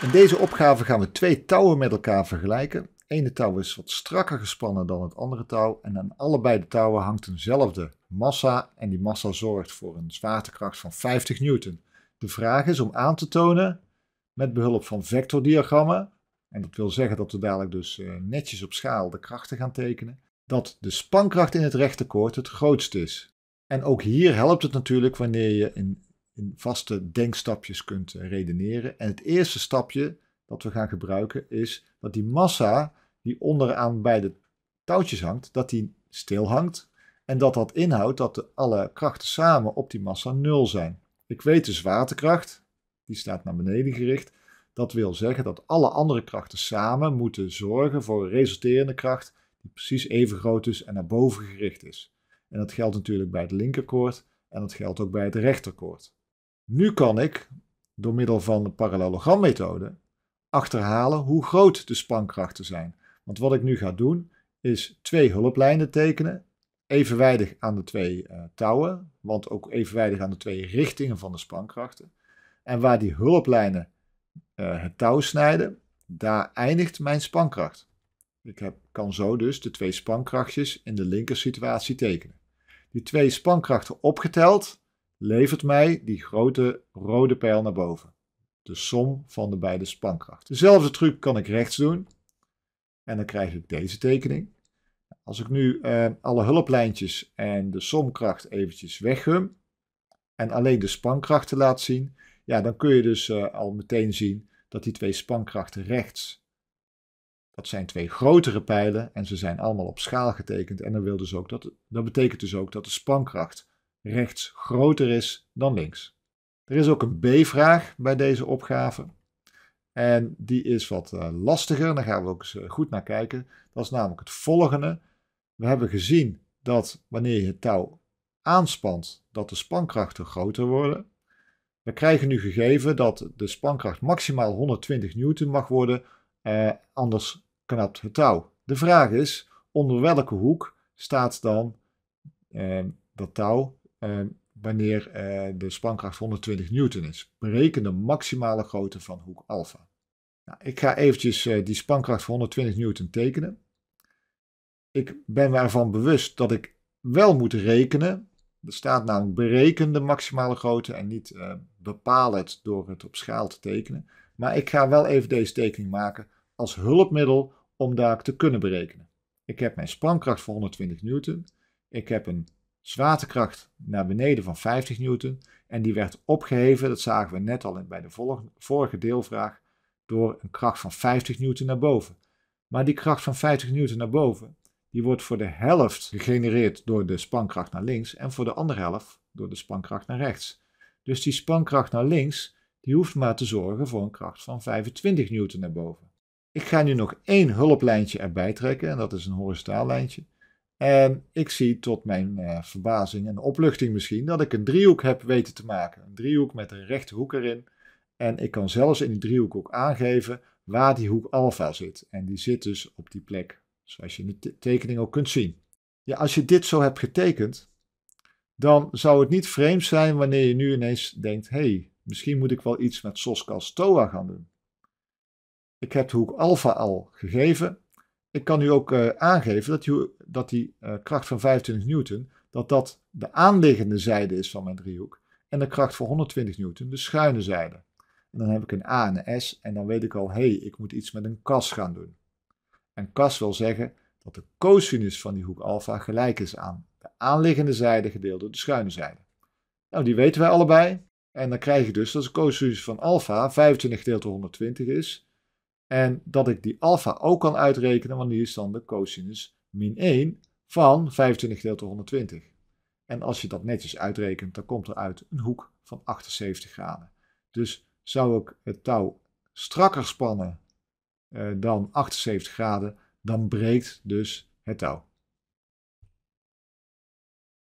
In deze opgave gaan we twee touwen met elkaar vergelijken. Eén touw is wat strakker gespannen dan het andere touw en aan allebei de touwen hangt eenzelfde massa en die massa zorgt voor een zwaartekracht van 50 newton. De vraag is om aan te tonen met behulp van vectordiagrammen, en dat wil zeggen dat we dadelijk dus eh, netjes op schaal de krachten gaan tekenen, dat de spankracht in het rechte koord het grootst is. En ook hier helpt het natuurlijk wanneer je in in vaste denkstapjes kunt eh, redeneren. En het eerste stapje dat we gaan gebruiken is dat die massa die onderaan bij de touwtjes hangt, dat die stil hangt. En dat dat inhoudt dat de alle krachten samen op die massa nul zijn. Ik weet de dus zwaartekracht, die staat naar beneden gericht. Dat wil zeggen dat alle andere krachten samen moeten zorgen voor een resulterende kracht die precies even groot is en naar boven gericht is. En dat geldt natuurlijk bij het linkerkoord en dat geldt ook bij het rechterkoord. Nu kan ik, door middel van de parallelogrammethode, achterhalen hoe groot de spankrachten zijn. Want wat ik nu ga doen, is twee hulplijnen tekenen, evenwijdig aan de twee eh, touwen, want ook evenwijdig aan de twee richtingen van de spankrachten. En waar die hulplijnen eh, het touw snijden, daar eindigt mijn spankracht. Ik heb, kan zo dus de twee spankrachtjes in de linker situatie tekenen. Die twee spankrachten opgeteld levert mij die grote rode pijl naar boven. De som van de beide spankrachten. Dezelfde truc kan ik rechts doen. En dan krijg ik deze tekening. Als ik nu eh, alle hulplijntjes en de somkracht eventjes weghum En alleen de spankrachten laat zien. Ja, dan kun je dus eh, al meteen zien dat die twee spankrachten rechts dat zijn twee grotere pijlen en ze zijn allemaal op schaal getekend. En dan wil dus ook dat, dat betekent dus ook dat de spankracht rechts groter is dan links. Er is ook een B-vraag bij deze opgave. En die is wat eh, lastiger. Daar gaan we ook eens eh, goed naar kijken. Dat is namelijk het volgende. We hebben gezien dat wanneer je het touw aanspant, dat de spankrachten groter worden. We krijgen nu gegeven dat de spankracht maximaal 120 newton mag worden, eh, anders knapt het touw. De vraag is, onder welke hoek staat dan eh, dat touw Ehm, wanneer eh, de spankracht 120 newton is. Bereken de maximale grootte van hoek alfa. Nou, ik ga eventjes eh, die spankracht van 120 newton tekenen. Ik ben me ervan bewust dat ik wel moet rekenen. Er staat namelijk bereken de maximale grootte en niet eh, bepaal het door het op schaal te tekenen. Maar ik ga wel even deze tekening maken als hulpmiddel om daar te kunnen berekenen. Ik heb mijn spankracht van 120 newton. Ik heb een zwaartekracht naar beneden van 50 newton. En die werd opgeheven, dat zagen we net al bij de vorige deelvraag, door een kracht van 50 newton naar boven. Maar die kracht van 50 newton naar boven, die wordt voor de helft gegenereerd door de spankracht naar links en voor de andere helft door de spankracht naar rechts. Dus die spankracht naar links, die hoeft maar te zorgen voor een kracht van 25 newton naar boven. Ik ga nu nog één hulplijntje erbij trekken en dat is een horizontaal lijntje. En ik zie tot mijn eh, verbazing en opluchting misschien dat ik een driehoek heb weten te maken. Een driehoek met een rechte hoek erin. En ik kan zelfs in die driehoek ook aangeven waar die hoek alfa zit. En die zit dus op die plek, zoals je in de tekening ook kunt zien. Ja, als je dit zo hebt getekend, dan zou het niet vreemd zijn wanneer je nu ineens denkt: hé, hey, misschien moet ik wel iets met Soskas Toa gaan doen. Ik heb de hoek alfa al gegeven, ik kan u ook eh, aangeven dat, u, dat die eh, kracht van 25 newton, dat dat de aanliggende zijde is van mijn driehoek. En de kracht van 120 newton, de schuine zijde. En dan heb ik een A en een S en dan weet ik al, hé, hey, ik moet iets met een kas gaan doen. En kas wil zeggen dat de cosinus van die hoek alfa gelijk is aan de aanliggende zijde gedeeld door de schuine zijde. Nou, die weten wij allebei. En dan krijg je dus dat de cosinus van alfa 25 gedeeld door 120 is. En dat ik die alfa ook kan uitrekenen, want die is dan de cosinus min 1 van 25 gedeeld door 120. En als je dat netjes uitrekent, dan komt er uit een hoek van 78 graden. Dus zou ik het touw strakker spannen eh, dan 78 graden, dan breekt dus het touw.